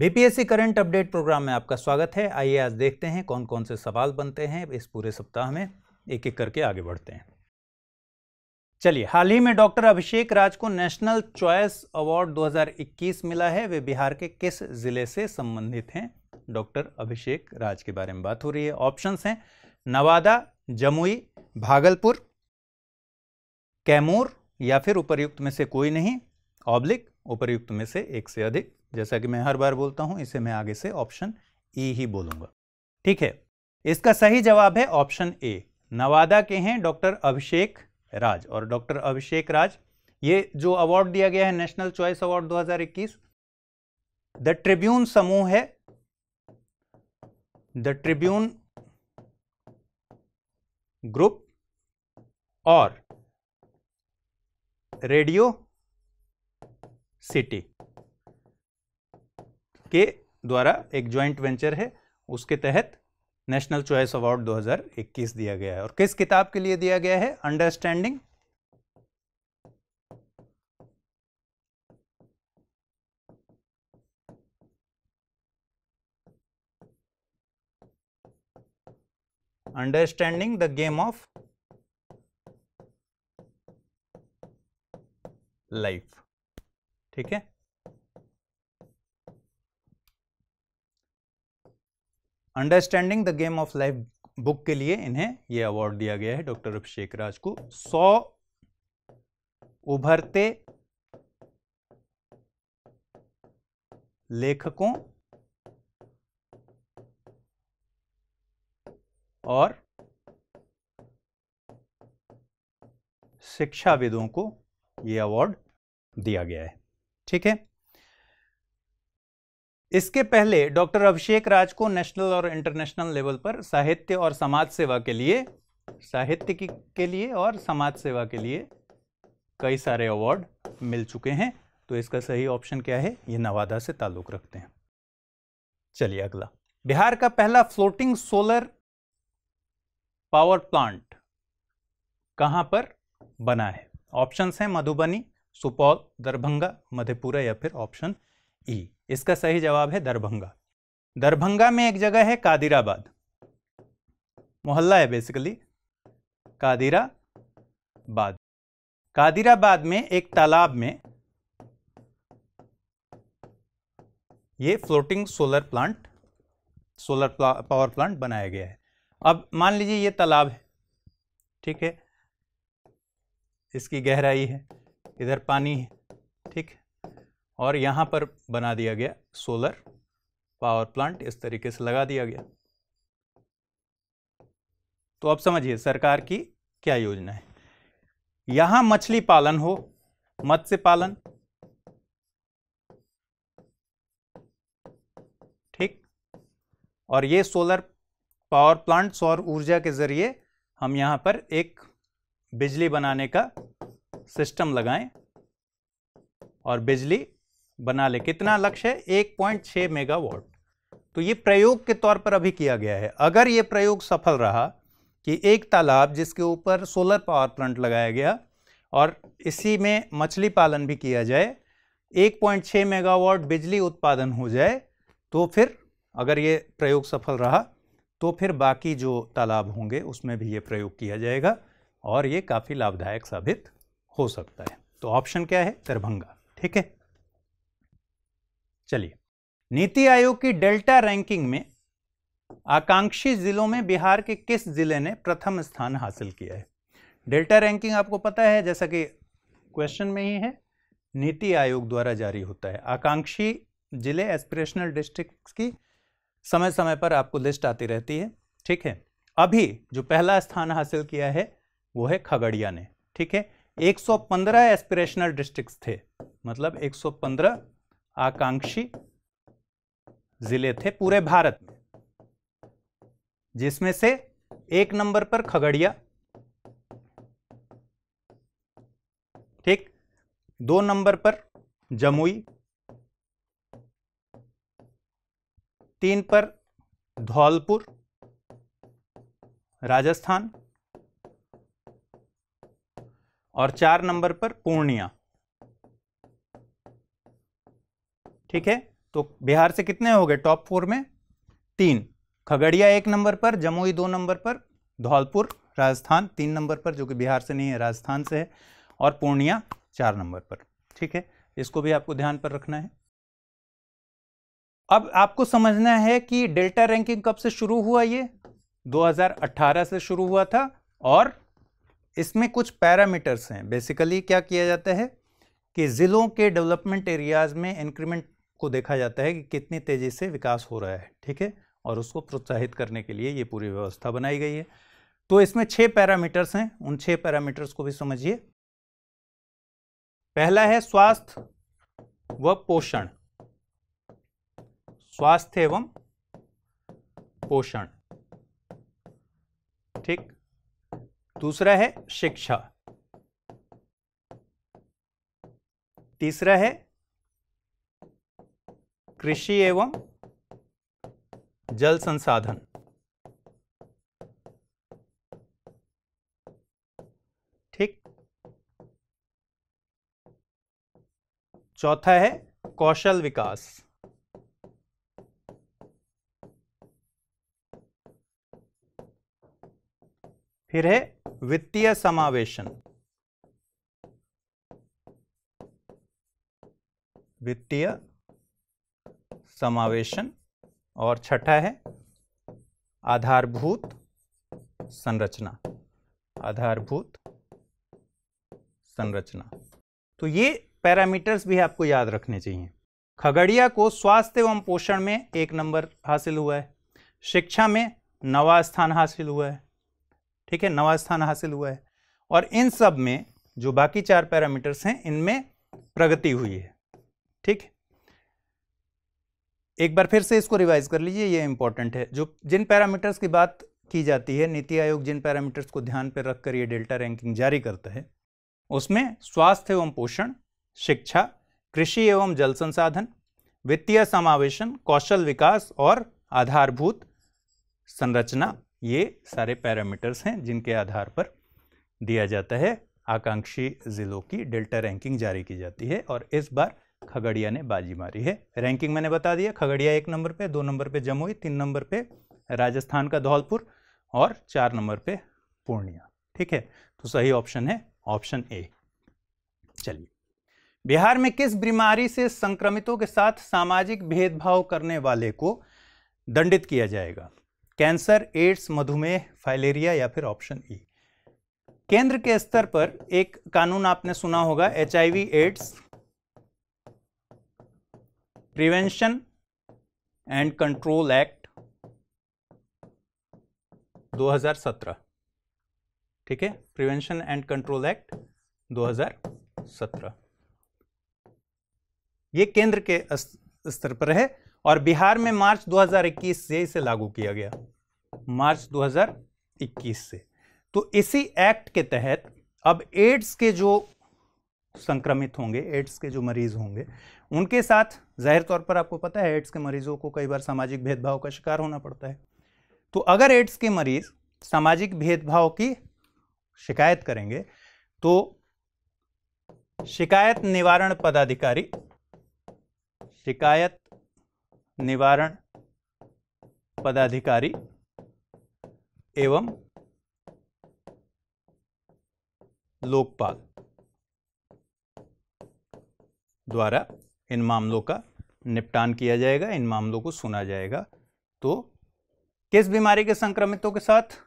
BPSC current update programme में आपका स्वागत है आइए आज देखते हैं कौन कौन से सवाल बनते हैं इस पूरे सप्ताह में एक एक करके आगे बढ़ते हैं चलिए हाल ही में डॉक्टर अभिषेक राज को नेशनल चॉइस अवार्ड 2021 मिला है वे बिहार के किस जिले से संबंधित हैं डॉक्टर अभिषेक राज के बारे में बात हो रही है ऑप्शन हैं नवादा जमुई भागलपुर कैमूर या फिर उपरयुक्त में से कोई नहीं ऑब्लिक उपरयुक्त में से एक से अधिक जैसा कि मैं हर बार बोलता हूं इसे मैं आगे से ऑप्शन ई ही बोलूंगा ठीक है इसका सही जवाब है ऑप्शन ए नवादा के हैं डॉक्टर अभिषेक राज और डॉक्टर अभिषेक राज ये जो अवार्ड दिया गया है national choice award 2021 the Tribune समूह है द ट्रिब्यून ग्रुप और रेडियो सिटी के द्वारा एक ज्वाइंट वेंचर है उसके तहत नेशनल चॉइस अवार्ड 2021 दिया गया है और किस किताब के लिए दिया गया है understanding understanding the game of life ठीक है understanding the game of life book के लिए इन्हें यह अवार्ड दिया गया है डॉक्टर अभिषेक राज को सौ उभरते लेखकों और शिक्षाविदों को यह अवार्ड दिया गया है ठीक है इसके पहले डॉक्टर अभिषेक राज को नेशनल और इंटरनेशनल लेवल पर साहित्य और समाज सेवा के लिए साहित्य के लिए और समाज सेवा के लिए कई सारे अवार्ड मिल चुके हैं तो इसका सही ऑप्शन क्या है ये नवादा से ताल्लुक रखते हैं चलिए अगला बिहार का पहला फ्लोटिंग सोलर पावर प्लांट कहां पर बना है ऑप्शंस हैं मधुबनी सुपौल दरभंगा मधेपुरा या फिर ऑप्शन ई इसका सही जवाब है दरभंगा दरभंगा में एक जगह है कादिराबाद मोहल्ला है बेसिकली कादिराबाद कादिराबाद में एक तालाब में ये फ्लोटिंग सोलर प्लांट सोलर प्ला, पावर प्लांट बनाया गया है अब मान लीजिए ये तालाब है ठीक है इसकी गहराई है इधर पानी है और यहाँ पर बना दिया गया सोलर पावर प्लांट इस तरीके से लगा दिया गया तो अब समझिए सरकार की क्या योजना है यहां मछली पालन हो मत्स्य पालन ठीक और ये सोलर पावर प्लांट सौर ऊर्जा के जरिए हम यहां पर एक बिजली बनाने का सिस्टम लगाएं और बिजली बना ले कितना लक्ष्य है एक पॉइंट छः मेगावाट तो ये प्रयोग के तौर पर अभी किया गया है अगर ये प्रयोग सफल रहा कि एक तालाब जिसके ऊपर सोलर पावर प्लांट लगाया गया और इसी में मछली पालन भी किया जाए 1.6 मेगावाट बिजली उत्पादन हो जाए तो फिर अगर ये प्रयोग सफल रहा तो फिर बाकी जो तालाब होंगे उसमें भी ये प्रयोग किया जाएगा और ये काफ़ी लाभदायक साबित हो सकता है तो ऑप्शन क्या है दरभंगा ठीक है चलिए नीति आयोग की डेल्टा रैंकिंग में आकांक्षी जिलों में बिहार के किस जिले ने प्रथम स्थान हासिल किया है डेल्टा रैंकिंग आपको पता है जैसा कि क्वेश्चन में ही है नीति आयोग द्वारा जारी होता है आकांक्षी जिले एस्पिरेशनल डिस्ट्रिक्ट्स की समय समय पर आपको लिस्ट आती रहती है ठीक है अभी जो पहला स्थान हासिल किया है वो है खगड़िया ने ठीक है 115 एस्पिरेशनल डिस्ट्रिक्ट्स थे मतलब 115 आकांक्षी जिले थे पूरे भारत में जिसमें से एक नंबर पर खगड़िया ठीक दो नंबर पर जमुई तीन पर धौलपुर राजस्थान और चार नंबर पर पूर्णिया ठीक है तो बिहार से कितने हो गए टॉप फोर में तीन खगड़िया एक नंबर पर जमुई दो नंबर पर धौलपुर राजस्थान तीन नंबर पर जो कि बिहार से नहीं है राजस्थान से है और पूर्णिया चार नंबर पर ठीक है इसको भी आपको ध्यान पर रखना है अब आपको समझना है कि डेल्टा रैंकिंग कब से शुरू हुआ ये 2018 से शुरू हुआ था और इसमें कुछ पैरामीटर्स हैं बेसिकली क्या किया जाता है कि ज़िलों के डेवलपमेंट एरियाज़ में इंक्रीमेंट को देखा जाता है कि कितनी तेज़ी से विकास हो रहा है ठीक है और उसको प्रोत्साहित करने के लिए ये पूरी व्यवस्था बनाई गई है तो इसमें छः पैरामीटर्स हैं उन छः पैरामीटर्स को भी समझिए पहला है स्वास्थ्य व पोषण स्वास्थ्य एवं पोषण ठीक दूसरा है शिक्षा तीसरा है कृषि एवं जल संसाधन ठीक चौथा है कौशल विकास फिर है वित्तीय समावेशन वित्तीय समावेशन और छठा है आधारभूत संरचना आधारभूत संरचना तो ये पैरामीटर्स भी आपको याद रखने चाहिए खगड़िया को स्वास्थ्य एवं पोषण में एक नंबर हासिल हुआ है शिक्षा में नवा स्थान हासिल हुआ है ठीक है नवा स्थान हासिल हुआ है और इन सब में जो बाकी चार पैरामीटर्स हैं इनमें प्रगति हुई है ठीक है एक बार फिर से इसको रिवाइज कर लीजिए ये इंपॉर्टेंट है जो जिन पैरामीटर्स की बात की जाती है नीति आयोग जिन पैरामीटर्स को ध्यान पर रखकर ये डेल्टा रैंकिंग जारी करता है उसमें स्वास्थ्य एवं पोषण शिक्षा कृषि एवं जल संसाधन वित्तीय समावेशन कौशल विकास और आधारभूत संरचना ये सारे पैरामीटर्स हैं जिनके आधार पर दिया जाता है आकांक्षी जिलों की डेल्टा रैंकिंग जारी की जाती है और इस बार खगड़िया ने बाजी मारी है रैंकिंग मैंने बता दिया खगड़िया एक नंबर पे दो नंबर पे जमुई तीन नंबर पे राजस्थान का धौलपुर और चार नंबर पे पूर्णिया ठीक है तो सही ऑप्शन है ऑप्शन ए चलिए बिहार में किस बीमारी से संक्रमितों के साथ सामाजिक भेदभाव करने वाले को दंडित किया जाएगा कैंसर एड्स मधुमेह फाइलेरिया या फिर ऑप्शन ई केंद्र के स्तर पर एक कानून आपने सुना होगा H AIDS prevention and control act 2017 ठीक है प्रिवेंशन एंड कंट्रोल एक्ट 2017 ये केंद्र के स्तर पर है और बिहार में मार्च 2021 से इसे लागू किया गया मार्च 2021 से तो इसी एक्ट के तहत अब एड्स के जो संक्रमित होंगे एड्स के जो मरीज होंगे उनके साथ जाहिर तौर पर आपको पता है एड्स के मरीजों को कई बार सामाजिक भेदभाव का शिकार होना पड़ता है तो अगर एड्स के मरीज सामाजिक भेदभाव की शिकायत करेंगे तो शिकायत निवारण पदाधिकारी शिकायत निवारण पदाधिकारी एवं लोकपाल द्वारा इन मामलों का निपटान किया जाएगा इन मामलों को सुना जाएगा तो किस बीमारी के संक्रमितों के साथ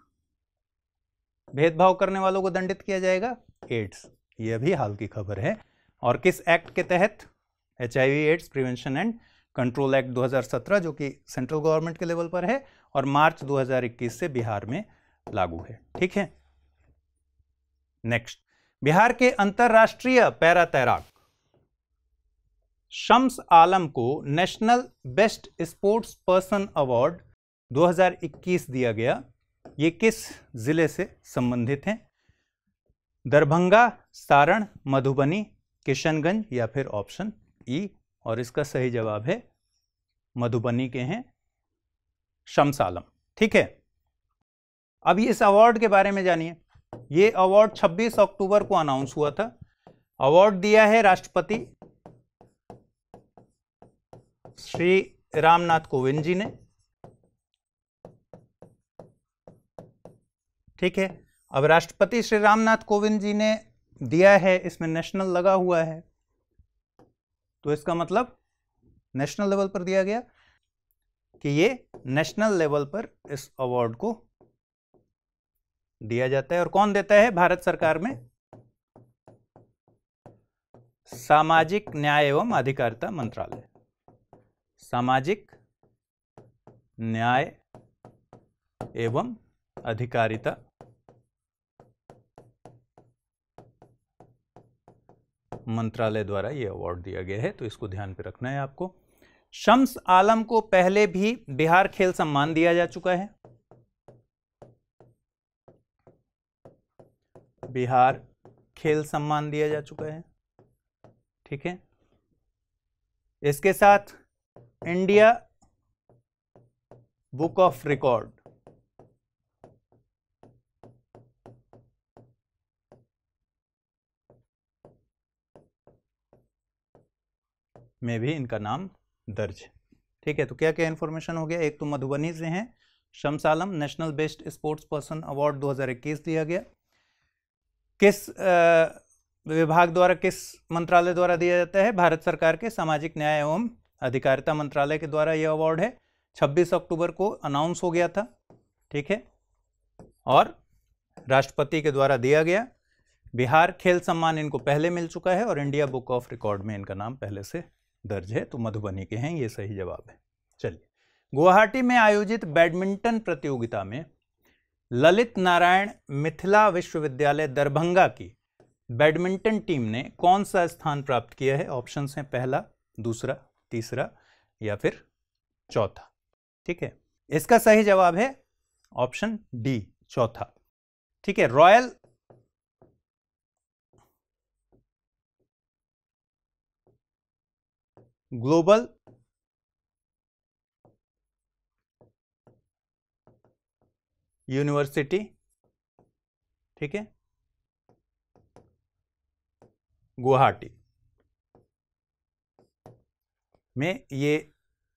भेदभाव करने वालों को दंडित किया जाएगा एड्स यह भी हाल की खबर है और किस एक्ट के तहत H AIDS prevention and control act 2017 जो कि सेंट्रल गवर्नमेंट के लेवल पर है और मार्च 2021 से बिहार में लागू है ठीक है नेक्स्ट बिहार के अंतर्राष्ट्रीय पैरा तैराक शम्स आलम को national best sports person award 2021 दिया गया ये किस ज़िले से संबंधित हैं दरभंगा सारण मधुबनी किशनगंज या फिर ऑप्शन ई और इसका सही जवाब है मधुबनी के हैं शम्स आलम ठीक है अब इस अवार्ड के बारे में जानिए ये अवार्ड 26 अक्टूबर को अनाउंस हुआ था अवार्ड दिया है राष्ट्रपति श्री रामनाथ कोविंद जी ने ठीक है अब राष्ट्रपति श्री रामनाथ कोविंद जी ने दिया है इसमें नेशनल लगा हुआ है तो इसका मतलब नेशनल लेवल पर दिया गया कि ये नेशनल लेवल पर इस अवार्ड को दिया जाता है और कौन देता है भारत सरकार में सामाजिक न्याय एवं अधिकारिता मंत्रालय सामाजिक न्याय एवं अधिकारिता मंत्रालय द्वारा यह अवार्ड दिया गया है तो इसको ध्यान पर रखना है आपको शम्स आलम को पहले भी बिहार खेल सम्मान दिया जा चुका है बिहार खेल सम्मान दिया जा चुका है ठीक है इसके साथ इंडिया बुक ऑफ रिकॉर्ड में भी इनका नाम दर्ज है ठीक है तो क्या क्या इन्फॉर्मेशन हो गया एक तो मधुबनी से हैं Shams Alam national best sports person award 2021 दिया गया किस विभाग द्वारा किस मंत्रालय द्वारा दिया जाता है भारत सरकार के सामाजिक न्याय एवं अधिकारिता मंत्रालय के द्वारा यह अवार्ड है 26 अक्टूबर को अनाउंस हो गया था ठीक है और राष्ट्रपति के द्वारा दिया गया बिहार खेल सम्मान इनको पहले मिल चुका है और इंडिया बुक ऑफ रिकॉर्ड में इनका नाम पहले से दर्ज है तो मधुबनी के हैं ये सही जवाब है चलिए गुवाहाटी में आयोजित बैडमिंटन प्रतियोगिता में ललित नारायण मिथिला विश्वविद्यालय दरभंगा की बैडमिंटन टीम ने कौन सा स्थान प्राप्त किया है ऑप्शंस हैं पहला दूसरा तीसरा या फिर चौथा ठीक है इसका सही जवाब है ऑप्शन डी चौथा ठीक है रॉयल ग्लोबल यूनिवर्सिटी ठीक है गुवाहाटी में ये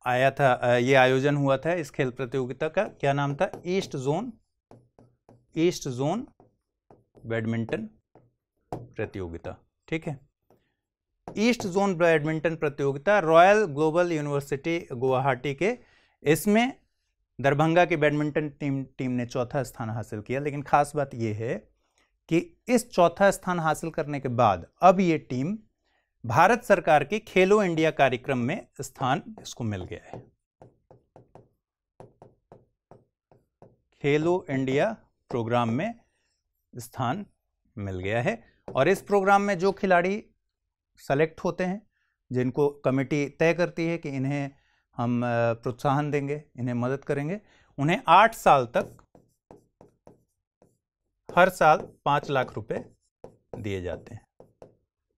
आया था ये आयोजन हुआ था इस खेल प्रतियोगिता का क्या नाम था east zone east zone badminton प्रतियोगिता ठीक है ईस्ट जोन बैडमिंटन प्रतियोगिता रॉयल ग्लोबल यूनिवर्सिटी गुवाहाटी के इसमें दरभंगा की बैडमिंटन टीम टीम ने चौथा स्थान हासिल किया लेकिन खास बात यह है कि इस चौथा स्थान हासिल करने के बाद अब ये टीम भारत सरकार के खेलो इंडिया कार्यक्रम में स्थान इसको मिल गया है खेलो इंडिया प्रोग्राम में स्थान मिल गया है और इस प्रोग्राम में जो खिलाड़ी सेलेक्ट होते हैं जिनको कमेटी तय करती है कि इन्हें हम प्रोत्साहन देंगे इन्हें मदद करेंगे उन्हें आठ साल तक हर साल पांच लाख रुपए दिए जाते हैं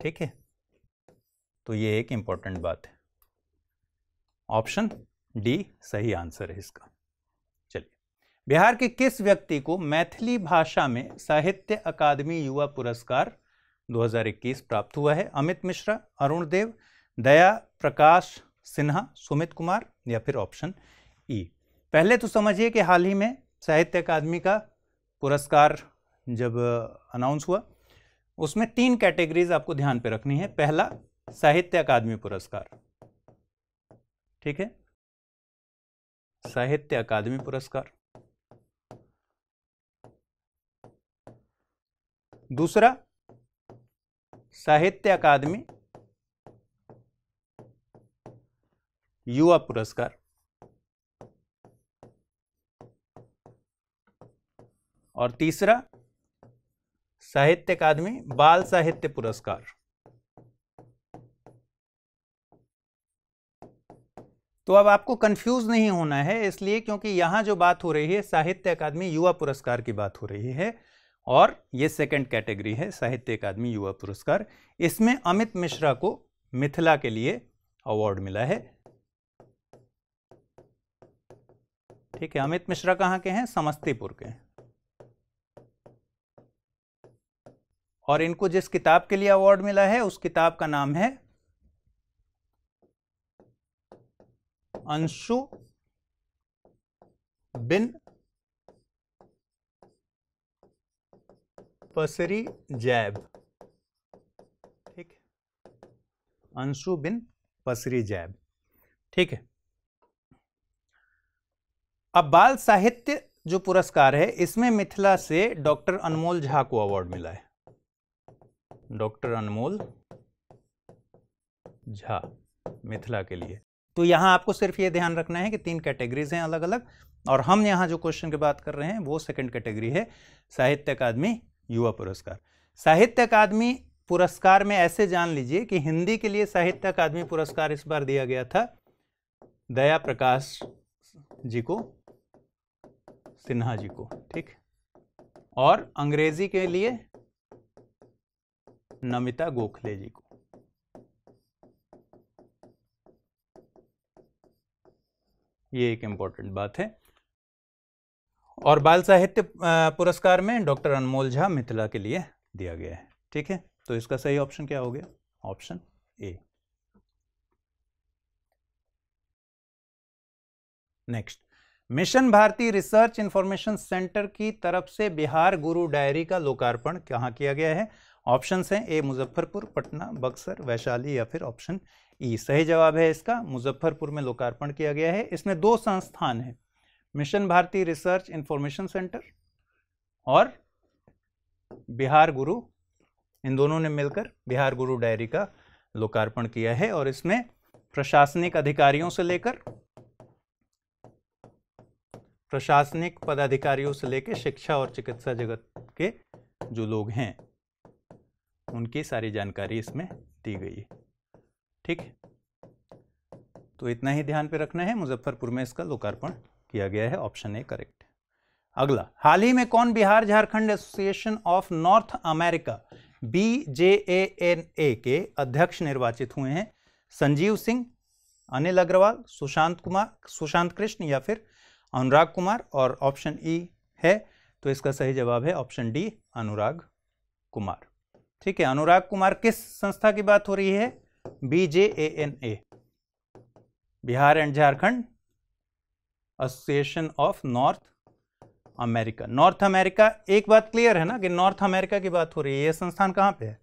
ठीक है तो ये एक इम्पॉर्टेंट बात है ऑप्शन डी सही आंसर है इसका चलिए बिहार के किस व्यक्ति को मैथिली भाषा में साहित्य अकादमी युवा पुरस्कार 2021 प्राप्त हुआ है अमित मिश्रा अरुण देव दया प्रकाश सिन्हा सुमित कुमार या फिर ऑप्शन ई e? पहले तो समझिए कि हाल ही में साहित्य अकादमी का पुरस्कार जब अनाउंस हुआ उसमें तीन कैटेगरीज आपको ध्यान पर रखनी है पहला साहित्य अकादमी पुरस्कार ठीक है साहित्य अकादमी पुरस्कार दूसरा साहित्य अकादमी युवा पुरस्कार और तीसरा साहित्य अकादमी बाल साहित्य पुरस्कार तो अब आपको कंफ्यूज नहीं होना है इसलिए क्योंकि यहां जो बात हो रही है साहित्य अकादमी युवा पुरस्कार की बात हो रही है और ये सेकंड कैटेगरी है साहित्य अकादमी युवा पुरस्कार इसमें अमित मिश्रा को मिथिला के लिए अवार्ड मिला है ठीक है अमित मिश्रा कहां के हैं समस्तीपुर के और इनको जिस किताब के लिए अवार्ड मिला है उस किताब का नाम है अंशु बिन पसरी जैब ठीक है अंशु बिन पसरी जैब ठीक है अब बाल साहित्य जो पुरस्कार है इसमें मिथिला से डॉक्टर अनमोल झा को अवार्ड मिला है डॉक्टर अनमोल झा मिथिला के लिए तो यहाँ आपको सिर्फ ये ध्यान रखना है कि तीन कैटेगरीज हैं अलग अलग और हम यहाँ जो क्वेश्चन की बात कर रहे हैं वो सेकंड कैटेगरी है साहित्य अकादमी युवा पुरस्कार साहित्य अकादमी पुरस्कार में ऐसे जान लीजिए कि हिंदी के लिए साहित्य अकादमी पुरस्कार इस बार दिया गया था दया प्रकाश जी को सिन्हा जी को ठीक और अंग्रेजी के लिए नमिता गोखले जी को ये एक इम्पॉर्टेंट बात है और बाल साहित्य पुरस्कार में डॉक्टर अनमोल झा मिथिला के लिए दिया गया है ठीक है तो इसका सही ऑप्शन क्या हो गया option A next mission Bharati research information centre की तरफ से बिहार गुरु डायरी का लोकार्पण कहाँ किया गया है ऑप्शन हैं ए मुजफ्फरपुर पटना बक्सर वैशाली या फिर ऑप्शन ई सही जवाब है इसका मुजफ्फरपुर में लोकार्पण किया गया है इसमें दो संस्थान हैं mission Bharati research information centre और बिहार गुरु इन दोनों ने मिलकर बिहार गुरु डायरी का लोकार्पण किया है और इसमें प्रशासनिक अधिकारियों से लेकर प्रशासनिक पदाधिकारियों से लेकर शिक्षा और चिकित्सा जगत के जो लोग हैं उनकी सारी जानकारी इसमें दी गई है ठीक है तो इतना ही ध्यान पे रखना है मुजफ्फरपुर में इसका लोकार्पण किया गया है ऑप्शन ए करेक्ट अगला हाल ही में कौन Bihar Jharkhand association of North America B J A N A के अध्यक्ष निर्वाचित हुए हैं संजीव सिंह अनिल अग्रवाल सुशांत कुमार सुशांत कृष्ण या फिर अनुराग कुमार और ऑप्शन ई e है तो इसका सही जवाब है ऑप्शन डी अनुराग कुमार ठीक है अनुराग कुमार किस संस्था की बात हो रही है B J A N A Bihar and Jharkhand association of North America North America एक बात क्लियर है ना कि नॉर्थ अमेरिका की बात हो रही है यह संस्थान कहां पे है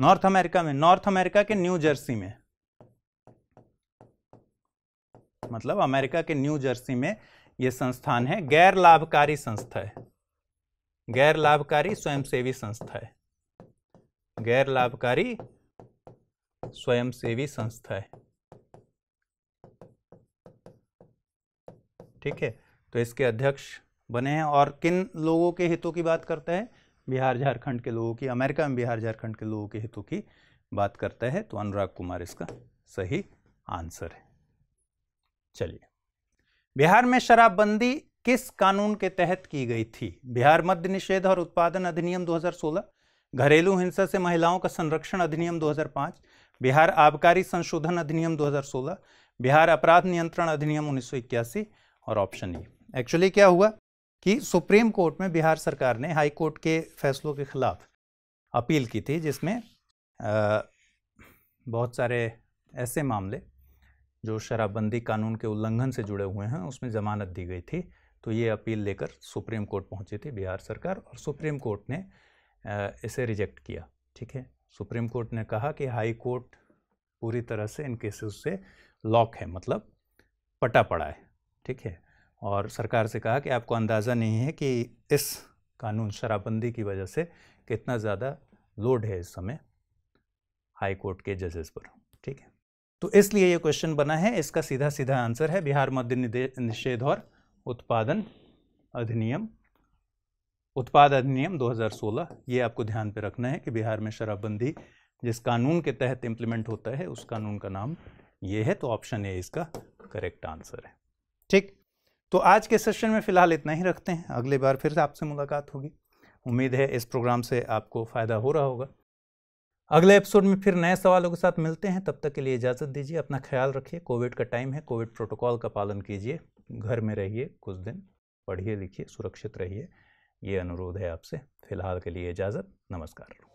नॉर्थ अमेरिका में नॉर्थ अमेरिका के न्यू जर्सी में मतलब अमेरिका के न्यू जर्सी में यह संस्थान है गैर लाभकारी संस्था है गैर लाभकारी स्वयंसेवी संस्था है गैर लाभकारी स्वयंसेवी संस्था है ठीक है तो इसके अध्यक्ष बने हैं और किन लोगों के हितों की बात करते हैं बिहार झारखंड के लोगों की अमेरिका में बिहार झारखंड के लोगों के हितों की बात करता है तो अनुराग कुमार इसका सही आंसर है चलिए बिहार में शराबबंदी किस कानून के तहत की गई थी बिहार मद्य निषेध और उत्पादन अधिनियम 2016 घरेलू हिंसा से महिलाओं का संरक्षण अधिनियम बिहार आबकारी संशोधन अधिनियम 2016 बिहार अपराध नियंत्रण अधिनियम उन्नीस और ऑप्शन ई एक्चुअली क्या हुआ कि सुप्रीम कोर्ट में बिहार सरकार ने हाई कोर्ट के फैसलों के खिलाफ अपील की थी जिसमें आ, बहुत सारे ऐसे मामले जो शराबबंदी कानून के उल्लंघन से जुड़े हुए हैं उसमें ज़मानत दी गई थी तो ये अपील लेकर सुप्रीम कोर्ट पहुंची थी बिहार सरकार और सुप्रीम कोर्ट ने इसे रिजेक्ट किया ठीक है सुप्रीम कोर्ट ने कहा कि हाई कोर्ट पूरी तरह से इन केसेस से लॉक है मतलब पटा पड़ा है ठीक है और सरकार से कहा कि आपको अंदाज़ा नहीं है कि इस कानून शराबबंदी की वजह से कितना ज़्यादा लोड है इस समय हाई कोर्ट के जजेस पर ठीक है तो इसलिए ये क्वेश्चन बना है इसका सीधा सीधा आंसर है बिहार मध्य निषेध और उत्पादन अधिनियम उत्पाद अधिनियम 2016 ये आपको ध्यान पे रखना है कि बिहार में शराबबंदी जिस कानून के तहत इम्प्लीमेंट होता है उस कानून का नाम ये है तो ऑप्शन ए इसका करेक्ट आंसर है ठीक तो आज के सेशन में फ़िलहाल इतना ही रखते हैं अगले बार फिर आपसे मुलाकात होगी उम्मीद है इस प्रोग्राम से आपको फ़ायदा हो रहा होगा अगले एपिसोड में फिर नए सवालों के साथ मिलते हैं तब तक के लिए इजाज़त दीजिए अपना ख्याल रखिए कोविड का टाइम है कोविड प्रोटोकॉल का पालन कीजिए घर में रहिए कुछ दिन पढ़िए लिखिए सुरक्षित रहिए ये अनुरोध है आपसे फिलहाल के लिए इजाज़त नमस्कार